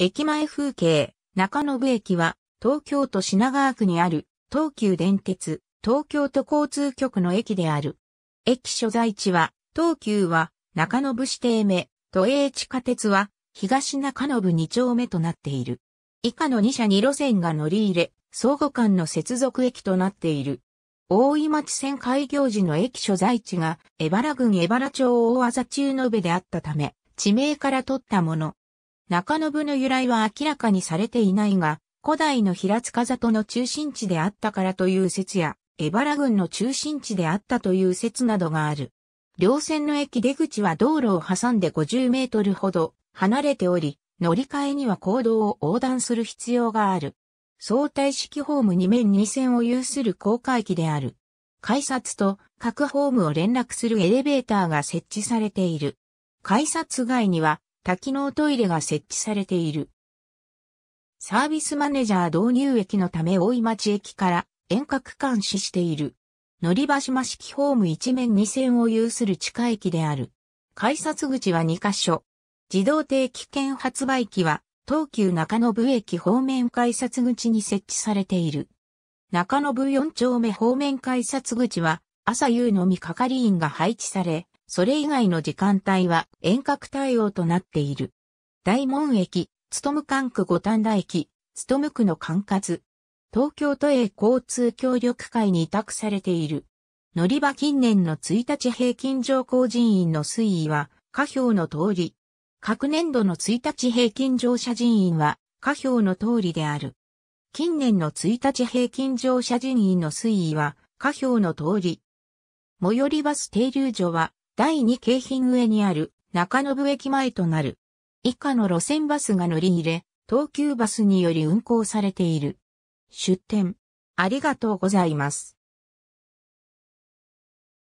駅前風景、中延駅は、東京都品川区にある、東急電鉄、東京都交通局の駅である。駅所在地は、東急は、中延指定目、都営地下鉄は、東中延二丁目となっている。以下の2社2路線が乗り入れ、相互間の接続駅となっている。大井町線開業時の駅所在地が、江原郡江原町大技中延部であったため、地名から取ったもの。中信の由来は明らかにされていないが、古代の平塚里の中心地であったからという説や、江原郡の中心地であったという説などがある。両線の駅出口は道路を挟んで50メートルほど離れており、乗り換えには行動を横断する必要がある。相対式ホーム2面2線を有する高架駅である。改札と各ホームを連絡するエレベーターが設置されている。改札外には多機能トイレが設置されている。サービスマネージャー導入駅のため大井町駅から遠隔監視している。乗り場島式ホーム一面二線を有する地下駅である。改札口は2カ所。自動定期券発売機は東急中野部駅方面改札口に設置されている。中野部4丁目方面改札口は朝夕のみ係員が配置され、それ以外の時間帯は遠隔対応となっている。大門駅、務管区五反田駅、務区の管轄。東京都営交通協力会に委託されている。乗り場近年の1日平均乗降人員の推移は、下表の通り。各年度の1日平均乗車人員は、下表の通りである。近年の1日平均乗車人員の推移は、下表の通り。最寄りバス停留所は、第2京浜上にある中延駅前となる。以下の路線バスが乗り入れ、東急バスにより運行されている。出店。ありがとうございます。